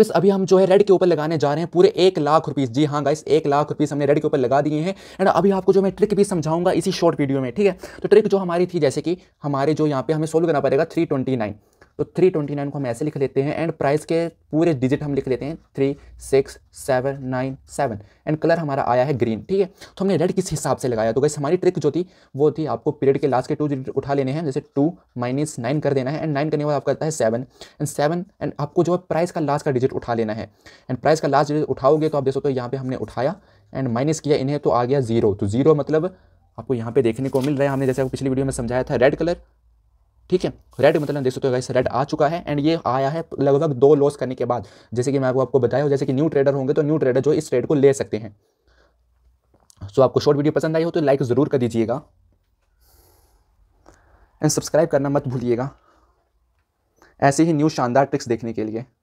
अब इस अभी हम जो है रेड के ऊपर लगाने जा रहे हैं पूरे एक लाख रुपीज़ जी हाँ गाइस एक लाख रुपीज़ हमने रेड के ऊपर लगा दिए हैं एंड अभी आपको जो मैं ट्रिक भी समझाऊंगा इसी शॉर्ट वीडियो में ठीक है तो ट्रिक जो हमारी थी जैसे कि हमारे जो यहाँ पे हमें सोल्व करना पड़ेगा थ्री ट्वेंटी नाइन तो थ्री ट्वेंटी नाइन को हम ऐसे लिख लेते हैं एंड प्राइस के पूरे डिजिट हम लिख लेते हैं three six seven nine seven and colour हमारा आया है ग्रीन ठीक है तो हमने रेड किस हिसाब से लगाया तो गैस हमारी ट्रिक जो थी वो थी आपको पीरियड के लास्ट के टू डिजिट उठा लेने हैं जैसे टू माइनस नाइन कर देना है एंड नाइन करने के बाद आपका आता है सेवन एंड सेवन एंड आपको जो है प्राइस का लास्ट का डिजिट उठा लेना है एंड प्राइस का लास्ट डिजिट उठाओगे तो आप देखो तो यहाँ पर हमने उठाया एंड माइनस किया इन्हें तो आ गया जीरो तो जीरो मतलब आपको यहाँ पे देखने को मिल रहा है हमने जैसे आपको पिछली वीडियो में समझाया था रेड कलर ठीक है रेड मतलब देख सकते हो गाइस रेड आ चुका है एंड ये आया है लगभग दो लॉस करने के बाद जैसे कि मैं आपको आपको बताया जैसे कि न्यू ट्रेडर होंगे तो न्यू ट्रेडर जो इस ट्रेड को ले सकते हैं सो आपको शॉर्ट वीडियो पसंद आई हो तो लाइक ज़रूर कर दीजिएगा एंड सब्सक्राइब करना मत भूलिएगा ऐसे ही न्यू शानदार ट्रिक्स देखने के लिए